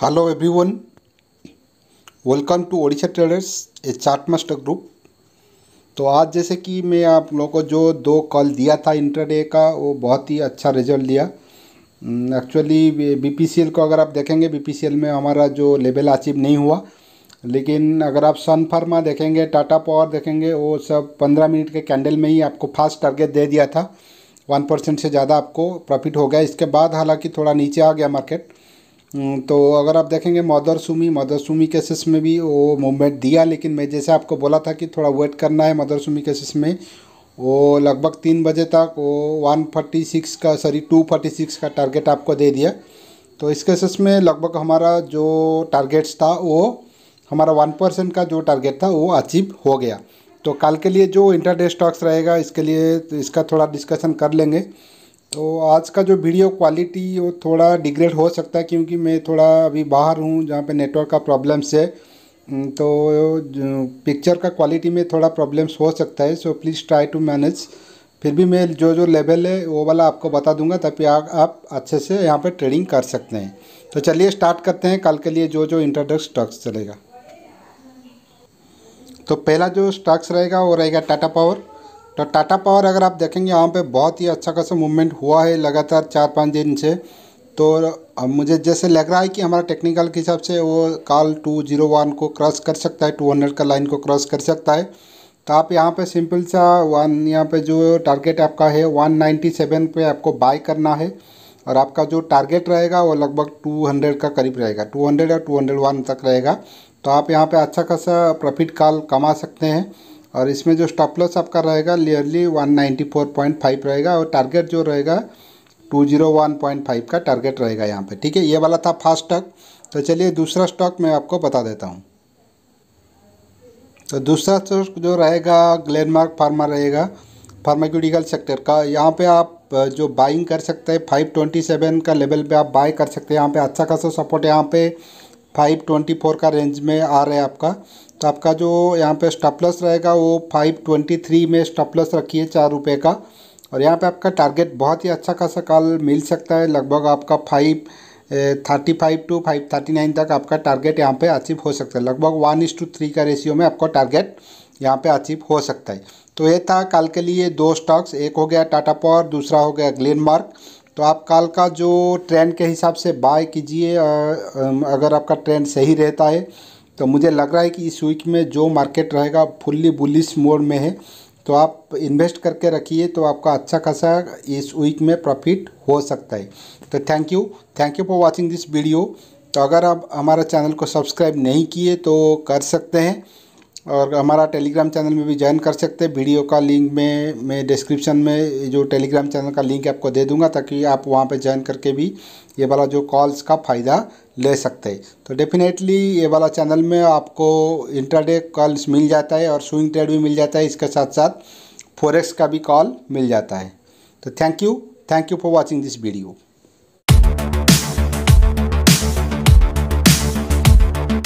hello everyone welcome to Odisha traders a chart master group तो आज जैसे कि मैं आप लोगों को जो दो कॉल दिया था इंटरडे का वो बहुत ही अच्छा रिजल्ट दिया एक्चुअली hmm, बीपीसीएल को अगर आप देखेंगे बीपीसीएल में हमारा जो लेवल अचीव नहीं हुआ लेकिन अगर आप सन फार्मा देखेंगे टाटा पावर देखेंगे वो सब पंद्रह मिनट के कैंडल में ही आपको फास्ट टारगेट दे दिया था वन परसेंट से ज़्यादा आपको प्रॉफिट हो गया इसके बाद हालांकि थोड़ा नीचे आ गया मार्केट हम्म, तो अगर आप देखेंगे Motherson Sumi Motherson Sumi cases में भी वो मूवमेंट दिया लेकिन मैं जैसे आपको बोला था कि थोड़ा वेट करना है मदर सुमी केसेस में वो लगभग तीन बजे तक वो वन फोर्टी सिक्स का सॉरी टू फोर्टी सिक्स का टारगेट आपको दे दिया तो इस केसेस में लगभग हमारा जो टारगेट्स था वो हमारा वन परसेंट का जो टारगेट था वो अचीव हो गया तो कल के लिए जो इंटरडे स्टॉक्स रहेगा इसके लिए तो इसका थोड़ा डिस्कशन कर लेंगे तो आज का जो वीडियो क्वालिटी वो थोड़ा डिग्रेड हो सकता है क्योंकि मैं थोड़ा अभी बाहर हूँ जहाँ पे नेटवर्क का प्रॉब्लम्स है तो पिक्चर का क्वालिटी में थोड़ा प्रॉब्लम्स हो सकता है so please try to manage फिर भी मैं जो जो लेवल है वो वाला आपको बता दूंगा ताकि आप, आप अच्छे से यहाँ पर ट्रेडिंग कर सकते हैं तो चलिए स्टार्ट करते हैं कल के लिए जो जो इंट्रोडक्ट स्टॉक्स चलेगा तो पहला जो स्टॉक्स रहेगा वो रहेगा टाटा पावर तो टाटा पावर अगर आप देखेंगे यहाँ पे बहुत ही अच्छा खासा मूवमेंट हुआ है लगातार चार पाँच दिन से तो मुझे जैसे लग रहा है कि हमारा टेक्निकल के हिसाब से वो कॉल टू जीरो वन को क्रॉस कर सकता है टू हंड्रेड का लाइन को क्रॉस कर सकता है तो आप यहाँ पे सिंपल सा वन यहाँ पे जो टारगेट आपका है वन नाइन्टी सेवन पर आपको बाय करना है और आपका जो टारगेट रहेगा वो लगभग टू हंड्रेड का करीब रहेगा टू हंड्रेड और वन तक रहेगा तो आप यहाँ पे अच्छा खासा प्रॉफिट काल कमा सकते हैं और इसमें जो स्टॉप लॉस आपका रहेगा पॉइंट 194.5 रहेगा और टारगेट जो रहेगा 201.5 का टारगेट रहेगा यहाँ पे ठीक है ये वाला था फर्स्ट स्टॉक तो चलिए दूसरा स्टॉक मैं आपको बता देता हूँ तो दूसरा स्टॉक जो रहेगा ग्लैंडमार्क फार्मा रहेगा फार्माक्यूटिकल सेक्टर का यहाँ पे आप जो बाइंग कर सकते हैं 527 का लेवल पे आप बाय कर सकते हैं यहाँ पे अच्छा खासा सपोर्ट यहाँ पे फाइव ट्वेंटी फोर का रेंज में आ रहा है आपका तो आपका जो यहाँ पे स्टॉपलस रहेगा वो फाइव ट्वेंटी थ्री में स्टॉपलस रखिए चार रुपये का और यहाँ पे आपका टारगेट बहुत ही अच्छा खासा कल मिल सकता है लगभग आपका five thirty five to five thirty nine तक आपका टारगेट यहाँ पे अचीव हो सकता है लगभग वन इस टू थ्री का रेशियो में आपका टारगेट यहाँ पे अचीव हो सकता है तो ये था कल के लिए दो स्टॉक्स एक हो गया टाटा पावर दूसरा हो गया ग्लेनमार्क तो आप कल का जो ट्रेंड के हिसाब से बाय कीजिए अगर आपका ट्रेंड सही रहता है तो मुझे लग रहा है कि इस वीक में जो मार्केट रहेगा फुल्ली बुलिस मोड में है तो आप इन्वेस्ट करके रखिए तो आपका अच्छा खासा इस वीक में प्रॉफिट हो सकता है तो thank you thank you for watching this video तो अगर आप हमारा चैनल को सब्सक्राइब नहीं किए तो कर सकते हैं और हमारा टेलीग्राम चैनल में भी ज्वाइन कर सकते हैं वीडियो का लिंक में मैं डिस्क्रिप्शन में जो टेलीग्राम चैनल का लिंक आपको दे दूंगा ताकि आप वहाँ पे ज्वाइन करके भी ये वाला जो कॉल्स का फ़ायदा ले सकते हैं तो डेफिनेटली ये वाला चैनल में आपको इंटरडे कॉल्स मिल जाता है और स्विंग ट्रेड भी मिल जाता है इसके साथ साथ फोरेक्स का भी कॉल मिल जाता है तो thank you thank you for watching this video